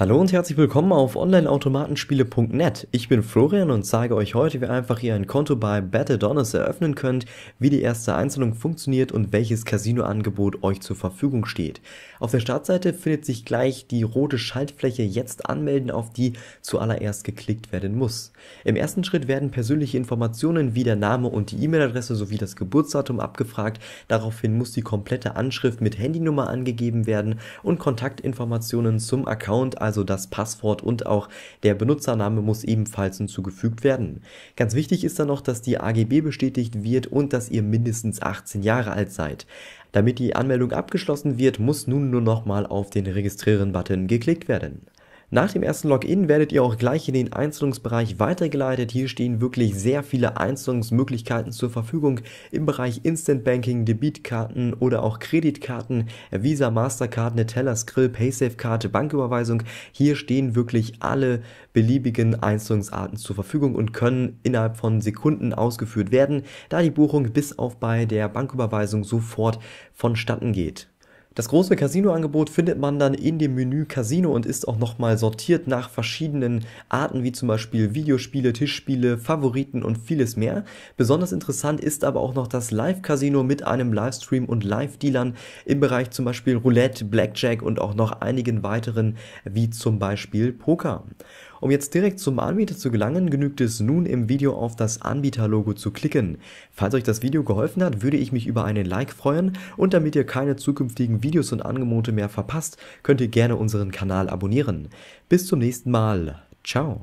Hallo und herzlich willkommen auf onlineautomatenspiele.net. Ich bin Florian und zeige euch heute, wie einfach ihr ein Konto bei Battle eröffnen könnt, wie die erste Einzelung funktioniert und welches Casino-Angebot euch zur Verfügung steht. Auf der Startseite findet sich gleich die rote Schaltfläche Jetzt anmelden, auf die zuallererst geklickt werden muss. Im ersten Schritt werden persönliche Informationen wie der Name und die E-Mail-Adresse sowie das Geburtsdatum abgefragt. Daraufhin muss die komplette Anschrift mit Handynummer angegeben werden und Kontaktinformationen zum Account, also also das Passwort und auch der Benutzername muss ebenfalls hinzugefügt werden. Ganz wichtig ist dann noch, dass die AGB bestätigt wird und dass ihr mindestens 18 Jahre alt seid. Damit die Anmeldung abgeschlossen wird, muss nun nur nochmal auf den Registrieren-Button geklickt werden. Nach dem ersten Login werdet ihr auch gleich in den Einzelungsbereich weitergeleitet. Hier stehen wirklich sehr viele Einzelungsmöglichkeiten zur Verfügung im Bereich Instant Banking, Debitkarten oder auch Kreditkarten, Visa, Mastercard, Neteller, Skrill, Paysafe-Karte, Banküberweisung. Hier stehen wirklich alle beliebigen Einzelungsarten zur Verfügung und können innerhalb von Sekunden ausgeführt werden, da die Buchung bis auf bei der Banküberweisung sofort vonstatten geht. Das große Casino-Angebot findet man dann in dem Menü Casino und ist auch nochmal sortiert nach verschiedenen Arten, wie zum Beispiel Videospiele, Tischspiele, Favoriten und vieles mehr. Besonders interessant ist aber auch noch das Live-Casino mit einem Livestream und Live-Dealern im Bereich zum Beispiel Roulette, Blackjack und auch noch einigen weiteren, wie zum Beispiel Poker. Um jetzt direkt zum Anbieter zu gelangen, genügt es nun im Video auf das Anbieterlogo zu klicken. Falls euch das Video geholfen hat, würde ich mich über einen Like freuen und damit ihr keine zukünftigen Videos und Angebote mehr verpasst, könnt ihr gerne unseren Kanal abonnieren. Bis zum nächsten Mal. Ciao.